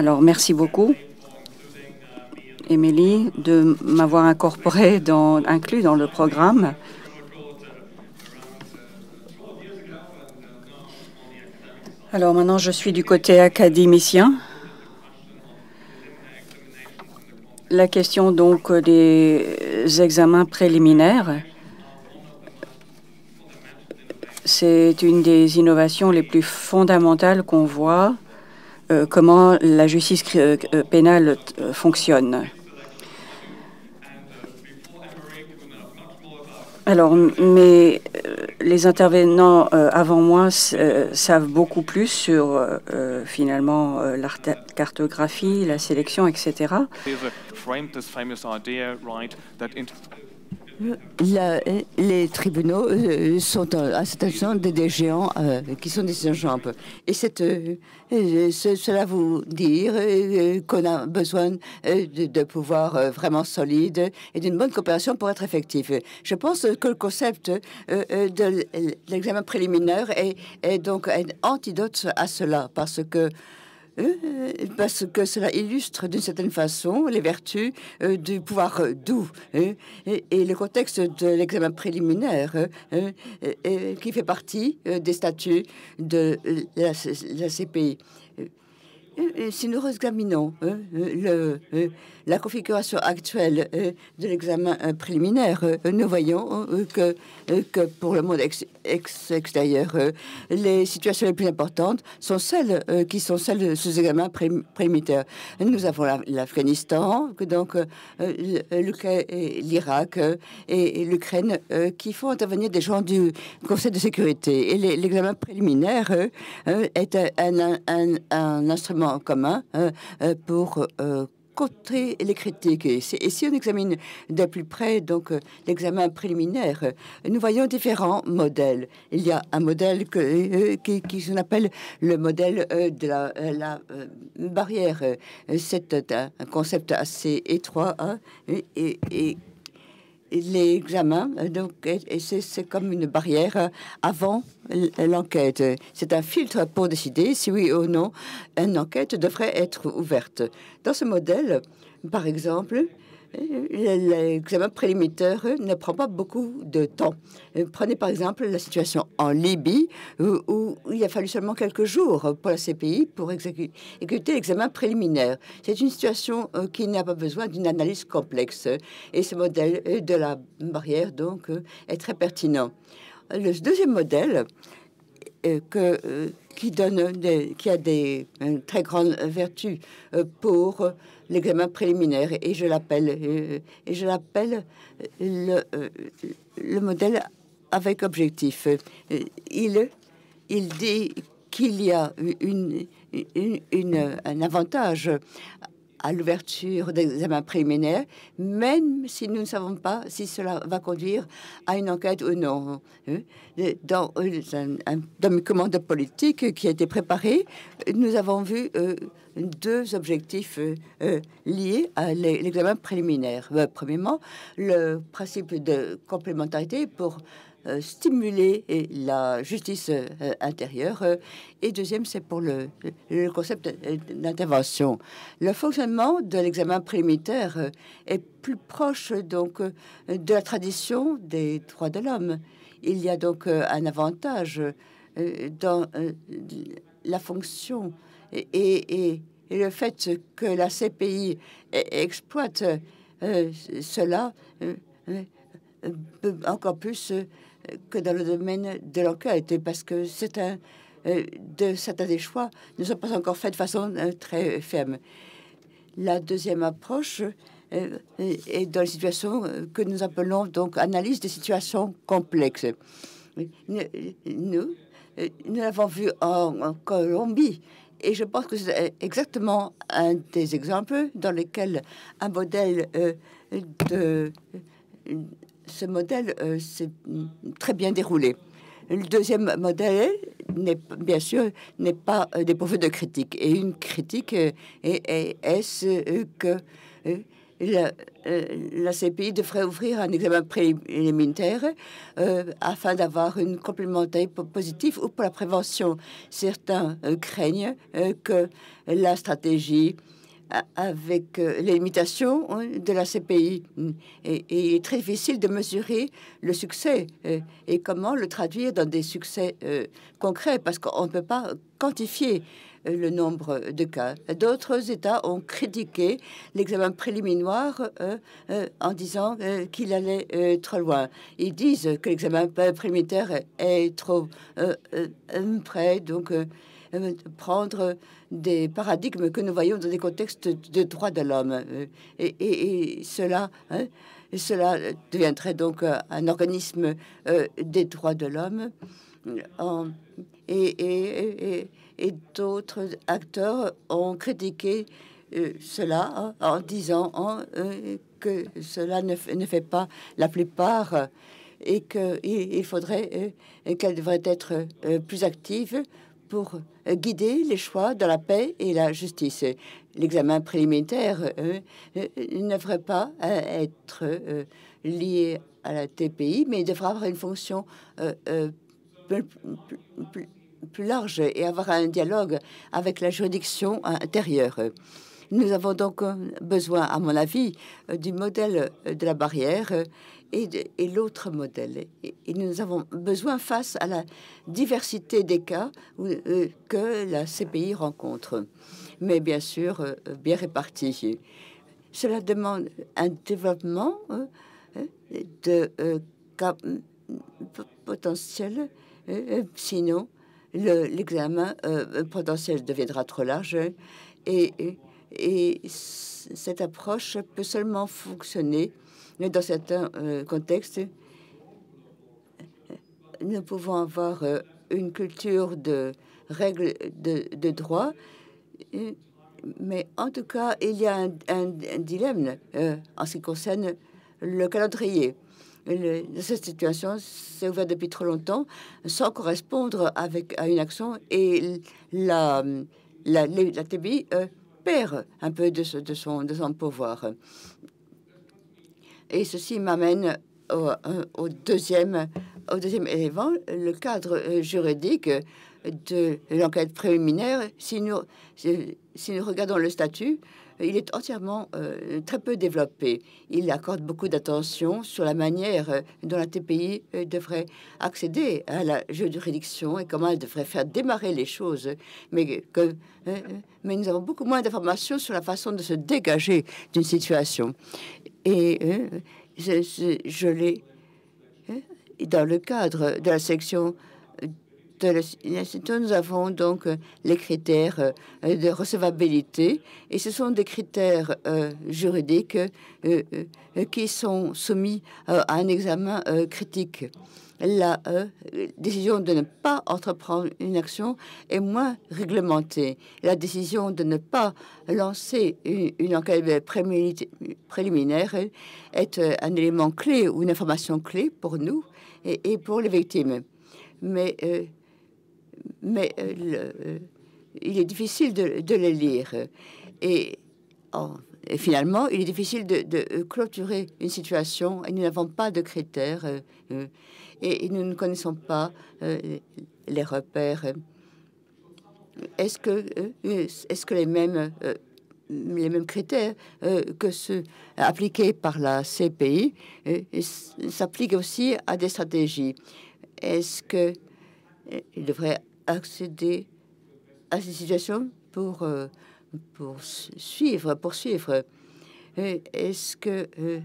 Alors, merci beaucoup, Émilie, de m'avoir incorporé, dans, inclus dans le programme. Alors maintenant, je suis du côté académicien. La question donc des examens préliminaires, c'est une des innovations les plus fondamentales qu'on voit euh, comment la justice euh, euh, pénale fonctionne. Alors, mais les intervenants avant moi savent beaucoup plus sur finalement la cartographie, la sélection, etc les tribunaux euh, sont à cette instant des, géants euh, qui sont des gens Et euh, cela vous dire qu'on a besoin de, de, pouvoir vraiment solide et d'une bonne coopération pour être effectif. Je pense que le concept de l'examen préliminaire est, est donc un antidote à cela parce que euh, parce que cela illustre d'une certaine façon les vertus euh, du pouvoir euh, doux hein, et, le contexte de l'examen préliminaire hein, hein, qui fait partie des statuts de la, CPI. Si nous examinons la configuration actuelle euh, de l'examen euh, préliminaire. Euh, nous voyons que, pour le monde extérieur, les situations les plus importantes sont celles qui sont celles de ces examens préliminaires. Nous avons l'Afghanistan, donc l'Irak et, l'Ukraine qui font intervenir des gens du Conseil de sécurité. Et l'examen préliminaire est un instrument en commun hein, euh, pour euh, contrer les critiques. Et si, on examine de plus près donc euh, l'examen préliminaire, nous voyons différents modèles. Il y a un modèle que, qui, s'appelle le modèle de la, barrière. C'est un concept assez étroit hein, et, et l'examen examens, c'est comme une barrière euh, avant l'enquête. C'est un filtre pour décider si oui ou non une enquête devrait être ouverte. Dans ce modèle, par exemple, euh, euh, euh, l'examen préliminaire ne prend pas beaucoup de temps. Prenez par exemple la situation en Libye, où, il a fallu seulement quelques jours pour la CPI pour exécuter l'examen préliminaire. C'est une situation qui n'a pas besoin d'une analyse complexe. Et ce modèle de la barrière, donc, est très pertinent. Le deuxième modèle, euh, que, euh, qui, donne des, qui a des très grandes vertus euh, pour l'examen préliminaire. Et je l'appelle, et je l'appelle le, modèle avec objectif. Il, il dit qu'il y a une, un avantage à l'ouverture d'examens préliminaires, même si nous ne savons pas si cela va conduire à une enquête ou non. Hein. Dans euh, un, document de politique qui a été préparé, nous avons vu euh, deux objectifs euh, liés à l'examen préliminaire. Premièrement, le principe de complémentarité pour euh, stimuler euh, la justice euh, intérieure. Et deuxième, c'est pour le, concept d'intervention. Le fonctionnement de l'examen préliminaire est plus proche donc de la tradition des droits de l'homme. Il y a donc un avantage dans la fonction et, et, et le fait que la CPI e-, exploite cela euh, euh, encore plus euh, que dans le domaine de l'enquête, parce que c'est un, de certains des choix ne sont pas encore faits de façon très ferme. La deuxième approche est dans les situations que nous appelons donc analyse des situations complexes. Nous, nous l'avons vu en, Colombie. Et je pense que c'est exactement un des exemples dans lesquels un modèle de ce modèle euh, s'est mm, très bien déroulé. Le deuxième modèle, bien sûr, n'est pas euh, dépourvu de critiques. Et une critique euh, est, est, ce que la, CPI devrait ouvrir un examen préliminaire afin d'avoir une complémentarité positive ou pour la prévention. Certains craignent que la stratégie avec euh, les limitations hein, de la CPI. Et, il est très difficile de mesurer le succès euh, et, comment le traduire dans des succès euh, concrets, parce qu'on ne peut pas quantifier le nombre de cas. D'autres États ont critiqué l'examen préliminaire en disant qu'il allait trop loin. Ils disent que l'examen préliminaire est, trop près, donc euh, prendre des paradigmes que nous voyons dans des contextes de droits de l'homme. Euh, et, cela, hein, cela deviendrait donc euh, un organisme des droits de l'homme et, et d'autres acteurs ont critiqué cela hein, en, disant hein, que cela ne, ne, fait pas la plupart et qu'il faudrait qu'elle devrait être plus active pour euh, guider les choix de la paix et la justice. L'examen préliminaire euh, euh, ne devrait pas être lié à la TPI, mais il devra avoir une fonction plus, large et avoir un dialogue avec la juridiction intérieure. Nous avons donc besoin, à mon avis, du modèle de la barrière et, l'autre modèle. Et, nous avons besoin, face à la diversité des cas euh, que la CPI rencontre, mais bien sûr euh, bien répartis. Cela demande un développement euh, de cas mm, potentiel, sinon l'examen potentiel deviendra trop large et et cette approche peut seulement fonctionner dans certains contexte, euh, contextes. Nous pouvons avoir euh, une culture de règles de, droit, mais en tout cas, il y a un, dilemme euh, en ce qui concerne le calendrier. cette situation s'est ouverte depuis trop longtemps sans correspondre avec, à une action et la, la, TBI, un peu de, son, de pouvoir. Et ceci m'amène euh, au, deuxième, au deuxième élément, le cadre euh, juridique de l'enquête préliminaire. Si si nous regardons le statut, il est entièrement euh, très peu développé. Il accorde beaucoup d'attention sur la manière euh, dont la TPI euh, devrait accéder à la juridiction et comment elle devrait faire démarrer les choses. Mais, que, mais nous avons beaucoup moins d'informations sur la façon de se dégager d'une situation. Et je, je l'ai, dans le cadre de la section nous avons donc euh, les critères euh, de recevabilité et ce sont des critères euh, juridiques qui sont soumis à un examen critique. La décision de ne pas entreprendre une action est moins réglementée. La décision de ne pas lancer une, enquête préliminaire est un élément clé ou une information clé pour nous et, pour les victimes mais mais euh, euh, il est difficile de, les lire. Et, oh, et, finalement, il est difficile de, euh, clôturer une situation et nous n'avons pas de critères et, nous ne connaissons pas les repères. Est-ce que, est-ce que les mêmes, les mêmes critères que ceux appliqués par la CPI s'appliquent aussi à des stratégies Est-ce que il devrait accéder à ces situations pour, euh, pour suivre, poursuivre Est-ce que euh,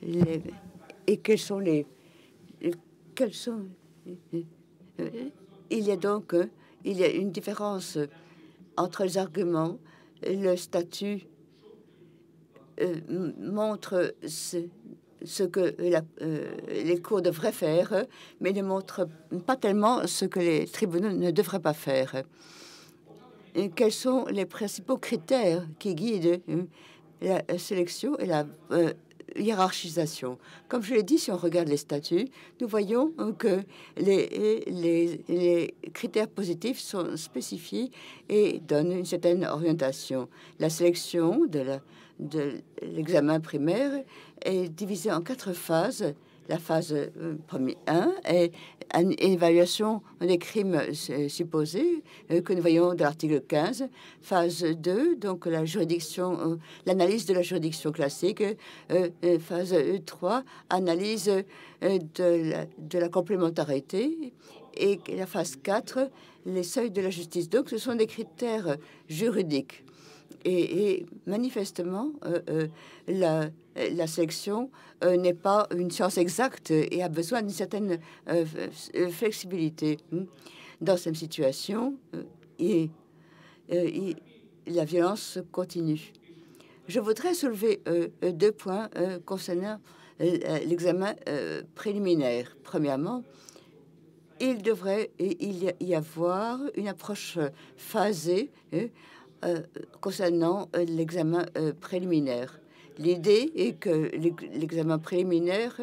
les, et quels sont les quels sont euh, il y a donc il y a une différence entre les arguments. Le statut montre ce que euh, les cours devraient faire, mais ne montre pas tellement ce que les tribunaux ne devraient pas faire. quels sont les principaux critères qui guident euh, la sélection et la euh, hiérarchisation. Comme je l'ai dit, si on regarde les statuts, nous voyons hein, que les, les, les, critères positifs sont spécifiés et donnent une certaine orientation. La sélection de l'examen primaire est divisée en quatre phases la phase 1 euh, est une évaluation des crimes euh, supposés euh, que nous voyons dans l'article 15. Phase 2, donc la juridiction, l'analyse de la juridiction classique. Phase 3, analyse de la, de la complémentarité. Et la phase 4, les seuils de la justice. Donc ce sont des critères juridiques. Et, manifestement, euh, euh, la, la sélection euh, n'est pas une science exacte et a besoin d'une certaine flexibilité. Hmm. Dans cette situation, et, et, la violence continue. Je voudrais soulever deux points concernant l'examen préliminaire. Premièrement, il devrait y avoir une approche phasée euh, concernant euh, l'examen euh, préliminaire. L'idée est que l'examen préliminaire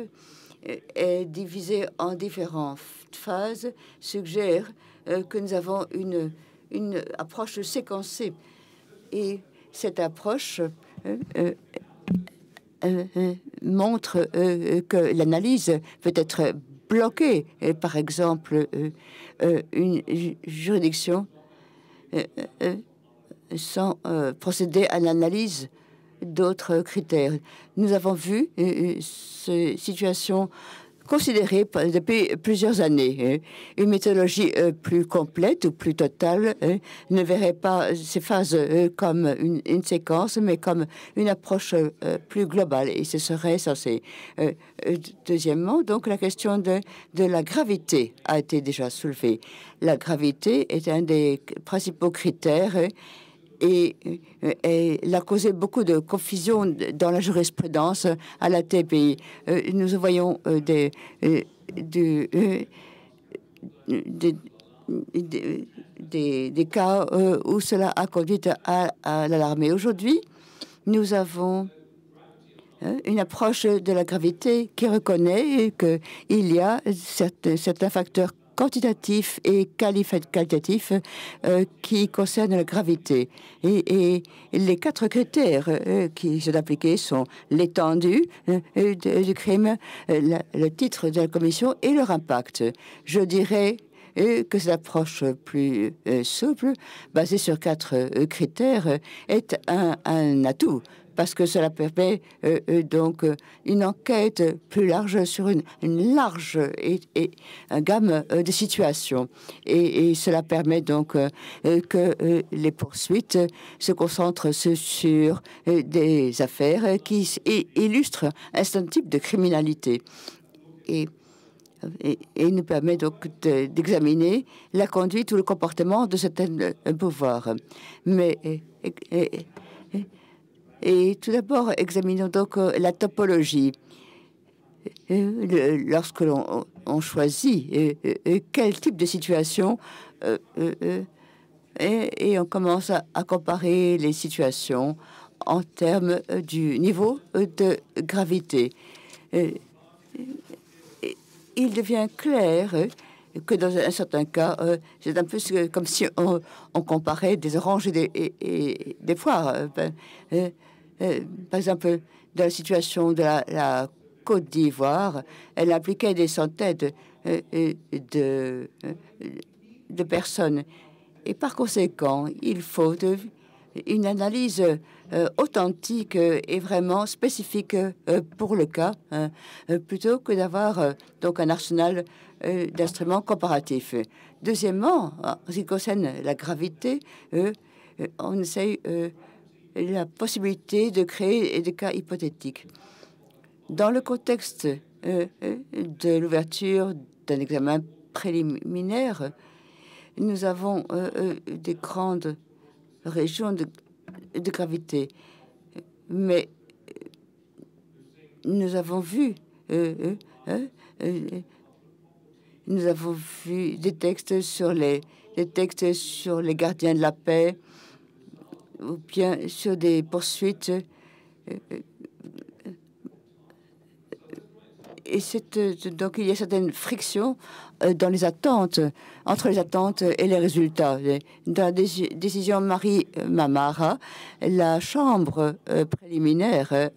est divisé en différentes phases, suggère que nous avons une, une approche séquencée. Et cette approche montre que l'analyse peut être bloquée. Et par exemple, une juridiction sans euh, procéder à l'analyse d'autres critères. Nous avons vu euh, euh, ces situations considérées depuis plusieurs années. Hein. une méthodologie plus complète ou plus totale hein, ne verrait pas ces phases comme une, séquence, mais comme une approche plus globale. Et ce serait censé. deuxièmement, donc, la question de, de la gravité a été déjà soulevée. La gravité est un des principaux critères. Hein, et, euh, et a causé beaucoup de confusion dans la jurisprudence euh, à la TPI. Euh, nous voyons des, des, cas où cela a conduit à, à Aujourd'hui, nous avons une approche de la gravité qui reconnaît qu'il y a certains, certains facteurs quantitatif et qualitatif euh, qui concerne la gravité. Et, les quatre critères euh, qui sont appliqués sont l'étendue euh, du crime, le titre de la commission et leur impact. Je dirais que cette approche plus souple, basée sur quatre critères, est un, un atout parce que cela permet euh, euh, donc euh, une enquête plus large sur une, large et, gamme de situations. Et, cela permet donc que les poursuites se concentrent sur des affaires qui illustrent un certain type de criminalité. Et et, nous permet donc d'examiner la conduite ou le comportement de certains pouvoirs. Mais et tout d'abord, examinons donc euh, la topologie. Euh, lorsque l'on choisit euh, quel type de situation et, on commence à, comparer les situations en termes du niveau de gravité. il devient clair que dans un certain cas, c'est un peu comme si on, comparait des oranges et des, et, ben, euh, par exemple, de la situation de la, Côte d'Ivoire, elle impliquait des centaines de, euh, euh, de, personnes. Et par conséquent, il faut une analyse authentique et vraiment spécifique pour le cas, hein, plutôt que d'avoir donc un arsenal d'instruments comparatifs. Deuxièmement, en ce qui concerne la gravité, on essaye la possibilité de créer des cas hypothétiques. Dans le contexte euh, euh, de l'ouverture d'un examen préliminaire, nous avons euh, des grandes régions de, gravité. Mais nous avons vu nous avons vu des textes sur les, des textes sur les gardiens de la paix, ou bien sur des poursuites. Euh, euh, et euh, donc il y a certaines frictions dans les attentes, entre les attentes et les résultats. Dans la décision Marie Mamara, la Chambre préliminaire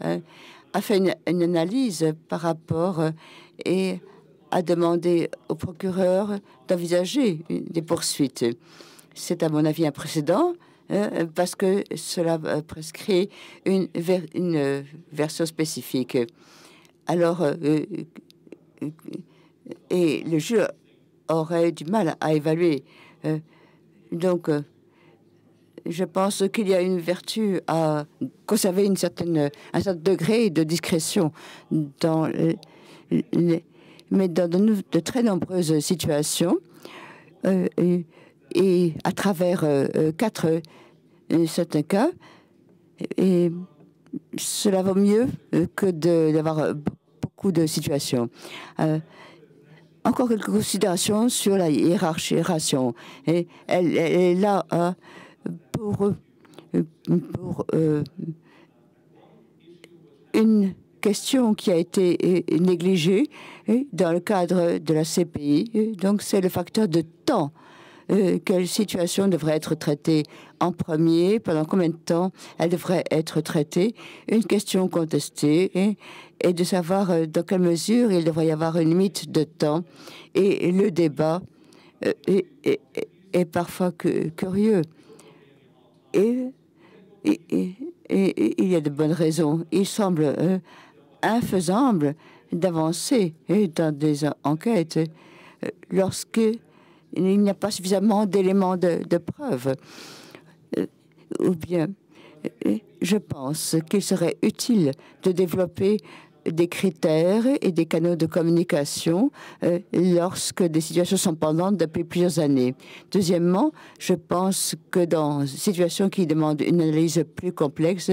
a fait une, une analyse par rapport et a demandé au procureur d'envisager des poursuites. C'est à mon avis un précédent Hein, parce que cela euh, prescrit une, une euh, version spécifique. Alors, euh, et le jeu aurait du mal à évaluer. donc, je pense qu'il y a une vertu à conserver une certaine, un certain degré de discrétion dans mais dans de, très nombreuses situations et à travers euh, euh, quatre euh, certains cas. Et cela vaut mieux que d'avoir beaucoup de situations. encore quelques considérations sur la hiérarchisation. Et elle, est là hein, pour, une question qui a été négligée dans le cadre de la CPI. Donc c'est le facteur de temps euh, quelle situation devrait être traitée en premier, pendant combien de temps elle devrait être traitée. Une question contestée et, de savoir euh, dans quelle mesure il devrait y avoir une limite de temps. Et, le débat euh, est, parfois curieux. Et, et, il y a de bonnes raisons. Il semble infaisable d'avancer dans des enquêtes lorsque il n'y a pas suffisamment d'éléments de, preuve. Euh, ou bien, euh, je pense qu'il serait utile de développer des critères et des canaux de communication euh, lorsque des situations sont pendantes depuis plusieurs années. Deuxièmement, je pense que dans situations qui demandent une analyse plus complexe,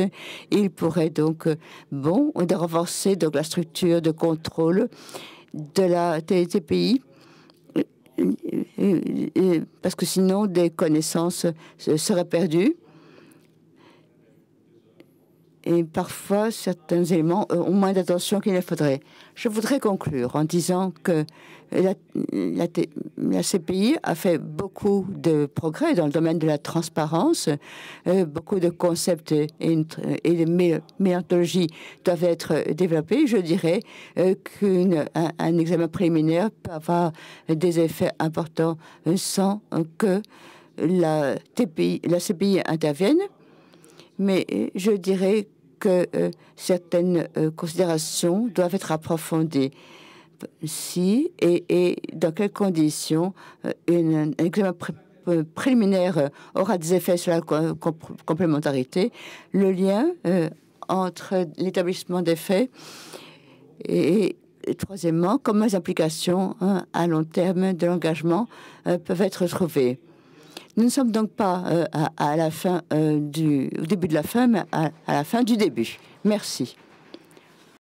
il pourrait donc bon de renforcer donc la structure de contrôle de la TTPI parce que sinon des connaissances seraient perdues et parfois certains éléments euh, ont moins d'attention qu'il ne faudrait. Je voudrais conclure en disant que la, CPI a fait beaucoup de progrès dans le domaine de la transparence. Euh, beaucoup de concepts et, de méthodologies doivent être développés. Je dirais euh, qu'un un examen préliminaire peut avoir des effets importants sans que la, TPI, la CPI intervienne mais je dirais que euh, certaines euh, considérations doivent être approfondies. Si et, dans quelles conditions euh, une, un examen préliminaire aura des effets sur la complémentarité, le lien entre l'établissement des faits et, troisièmement, comment les implications hein, à long terme de l'engagement peuvent être trouvées. Nous ne sommes donc pas euh, à, la fin euh, du au début de la fin, mais à la fin du début. Merci.